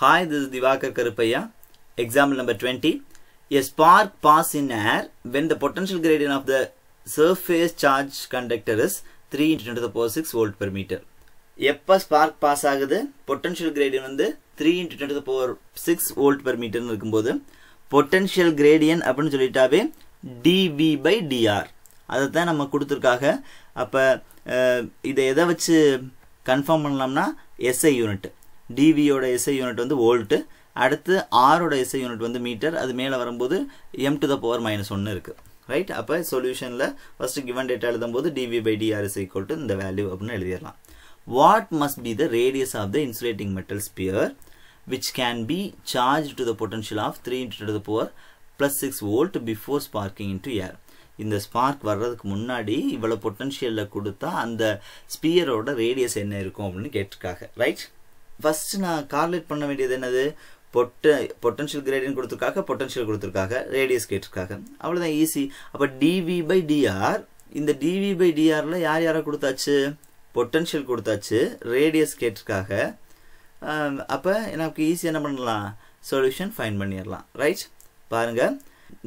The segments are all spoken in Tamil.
Hi, this is Divakar Karupaya. Example number 20. A spark pass in air when the potential gradient of the surface charge conductor is 3 into 10 to the power 6 volt per meter. எப்போ ஸ்பார்க் பாஸ் ஆகுது பொட்டன்ஷியல் கிரேடியன் வந்து three into ten to power six volt per மீட்டர்னு இருக்கும்போது பொட்டன்ஷியல் கிரேடியன் அப்படின்னு சொல்லிட்டாவே டிவி பை டிஆர் அதை தான் நம்ம கொடுத்துருக்காங்க அப்போ இதை எதை வச்சு கன்ஃபார்ம் பண்ணலாம்னா எஸ்ஐ யூனிட் டிவியோட எஸ்ஐ யூனிட் வந்து வோல்ட்டு அடுத்து ஆரோட எஸ்ஐ யூனிட் வந்து மீட்டர் அது மேலே வரும்போது M to the power minus ஒன்று இருக்குது ரைட் அப்போ சொல்யூஷனில் ஃபஸ்ட்டு கிவன் டேட்டா எழுதும்போது DV by DR equal to இந்த வேல்யூ அப்படின்னு எழுதிடலாம் what must be the radius of the insulating metal sphere which can be charge to the potential of three into to the power plus six volt before sparking into air இந்த ஸ்பார்க் வர்றதுக்கு முன்னாடி இவ்வளோ பொட்டன்ஷியலில் கொடுத்தா அந்த ஸ்பியரோட ரேடியஸ் என்ன இருக்கும் அப்படின்னு கேட்டிருக்காங்க ரைட் ஃபஸ்ட்டு நான் கார்லேட் பண்ண வேண்டியது என்னது பொட்ட பொட்டன்ஷியல் கிரேடியன் கொடுத்துருக்காங்க பொட்டன்ஷியல் கொடுத்துருக்காங்க ரேடியஸ் கேட்டிருக்காங்க அவ்வளோதான் ஈஸி அப்போ டிவி பை டிஆர் இந்த டிவி பை டிஆரில் யார் யாரை கொடுத்தாச்சு பொட்டன்ஷியல் கொடுத்தாச்சு ரேடியஸ் கேட்டிருக்காங்க அப்போ எனக்கு ஈஸியாக என்ன பண்ணலாம் சொல்யூஷன் ஃபைன் பண்ணிடலாம் ரைட் பாருங்கள்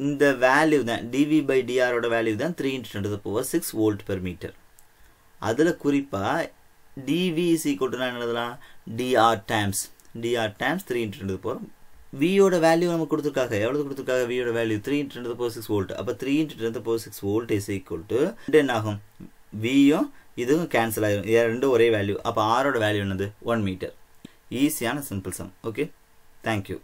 இந்த வேல்யூ தான் டிவி பை டிஆரோட வேல்யூ தான் த்ரீ இன்ட்டு டென் போவோம் சிக்ஸ் வோல்ட் பெர் மீட்டர் அதில் குறிப்பாக டிவி இஸ் ஈக்குவல் டு நான் எழுதலாம் DR times DR times three into ரெண்டு போகிறோம் வியோட வேல்யூ நமக்கு கொடுத்துருக்காங்க எவ்வளோ கொடுத்துருக்காங்க வியோட வேல்யூ த்ரீ இன்ட்டு ரெண்டு போர் சிக்ஸ் வோல்ட் அப்போ த்ரீ இன்ட்டு ரெண்டு power six volt is equal to ten ஆகும் வியும் இதுவும் கேன்சல் ஆகிடும் இது ரெண்டும் ஒரே வேல்யூ அப்போ ஆரோட வேல்யூ என்னது ஒன் மீட்டர் ஈஸியான சிம்பிள் சம் ஓகே தேங்க்யூ